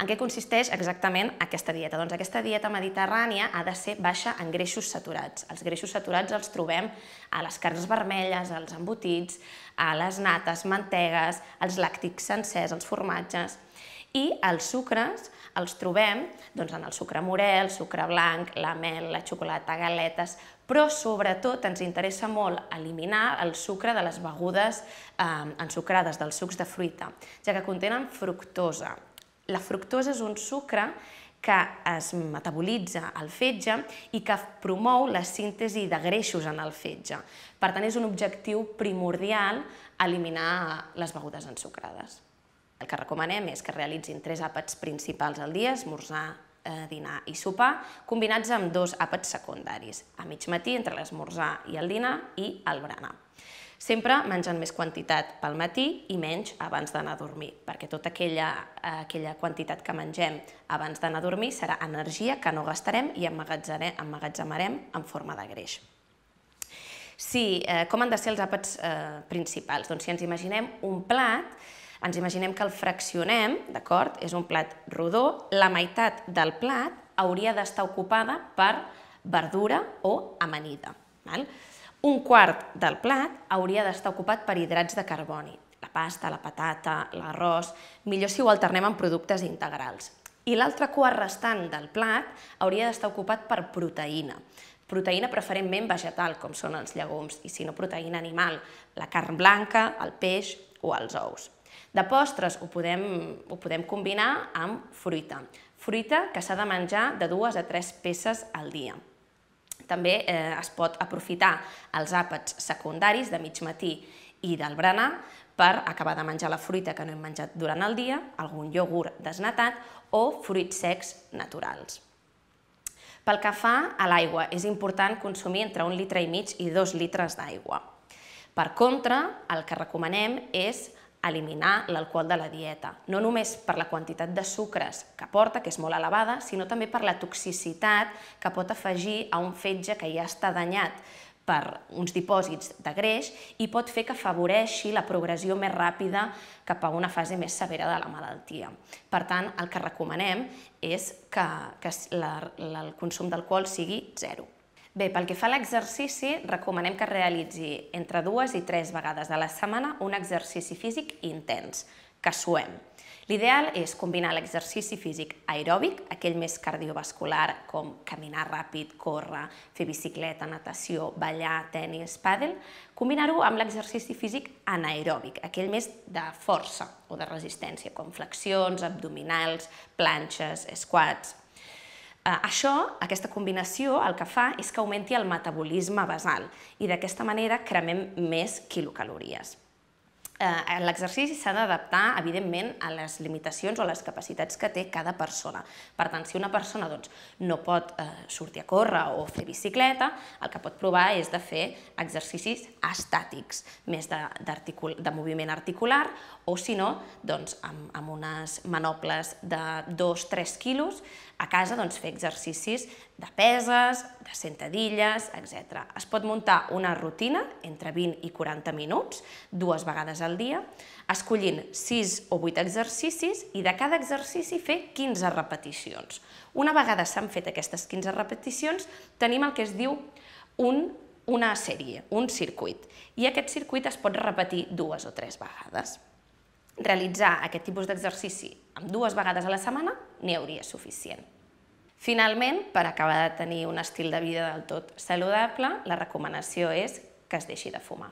En què consisteix exactament aquesta dieta? Doncs aquesta dieta mediterrània ha de ser baixa en greixos saturats. Els greixos saturats els trobem a les carns vermelles, als embotits, a les nates, mantegues, als làctics sencers, als formatges. I els sucres els trobem doncs, en el sucre morel, el sucre blanc, la mel, la xocolata, galetes, però sobretot ens interessa molt eliminar el sucre de les begudes eh, ensucrades, dels sucs de fruita, ja que contenen fructosa, la fructosa és un sucre que es metabolitza al fetge i que promou la síntesi de greixos en el fetge. Per tant, és un objectiu primordial eliminar les begudes ensucrades. El que recomanem és que realitzin tres àpats principals al dia, esmorzar, eh, dinar i sopar, combinats amb dos àpats secundaris, a mig matí entre l'esmorzar i el dinar i el berenar. Sempre mengen més quantitat pel matí i menys abans d'anar a dormir, perquè tota aquella, aquella quantitat que mengem abans d'anar a dormir serà energia que no gastarem i emmagatzemarem en forma de greix. Sí, eh, com han de ser els àpats eh, principals? Doncs si ens imaginem un plat, ens imaginem que el fraccionem, d'acord? És un plat rodó, la meitat del plat hauria d'estar ocupada per verdura o amanida. Val? Un quart del plat hauria d'estar ocupat per hidrats de carboni, la pasta, la patata, l'arròs, millor si ho alternem amb productes integrals. I l'altre quart restant del plat hauria d'estar ocupat per proteïna, proteïna preferentment vegetal, com són els llegums, i si no proteïna animal, la carn blanca, el peix o els ous. De postres ho podem, ho podem combinar amb fruita, fruita que s'ha de menjar de dues a tres peces al dia. També eh, es pot aprofitar els àpats secundaris de mig matí i del berenar per acabar de menjar la fruita que no hem menjat durant el dia, algun iogurt desnatat o fruits secs naturals. Pel que fa a l'aigua, és important consumir entre un litre i mig i dos litres d'aigua. Per contra, el que recomanem és eliminar l'alcohol de la dieta, no només per la quantitat de sucres que porta, que és molt elevada, sinó també per la toxicitat que pot afegir a un fetge que ja està danyat per uns dipòsits de greix i pot fer que afavoreixi la progressió més ràpida cap a una fase més severa de la malaltia. Per tant, el que recomanem és que, que la, la, el consum d'alcohol sigui zero. Bé, pel que fa a l'exercici, recomanem que realitzi entre dues i tres vegades a la setmana un exercici físic intens, que suem. L'ideal és combinar l'exercici físic aeròbic, aquell més cardiovascular com caminar ràpid, córrer, fer bicicleta, natació, ballar, tennis, pàdel, combinar-ho amb l'exercici físic anaeròbic, aquell més de força o de resistència, com flexions, abdominals, planxes, squats, Eh, això, aquesta combinació, el que fa és que augmenti el metabolisme basal i d'aquesta manera cremem més quilocalories eh, l'exercici s'ha d'adaptar, evidentment, a les limitacions o a les capacitats que té cada persona. Per tant, si una persona doncs, no pot eh, sortir a córrer o fer bicicleta, el que pot provar és de fer exercicis estàtics, més de, de moviment articular, o si no, doncs, amb, amb unes manoples de 2-3 quilos, a casa doncs, fer exercicis de peses, de sentadilles, etc. Es pot muntar una rutina entre 20 i 40 minuts, dues vegades al dia, escollint 6 o 8 exercicis i de cada exercici fer 15 repeticions. Una vegada s'han fet aquestes 15 repeticions, tenim el que es diu un una sèrie, un circuit, i aquest circuit es pot repetir dues o tres vegades. Realitzar aquest tipus d'exercici amb dues vegades a la setmana n'hi hauria suficient. Finalment, per acabar de tenir un estil de vida del tot saludable, la recomanació és que es deixi de fumar.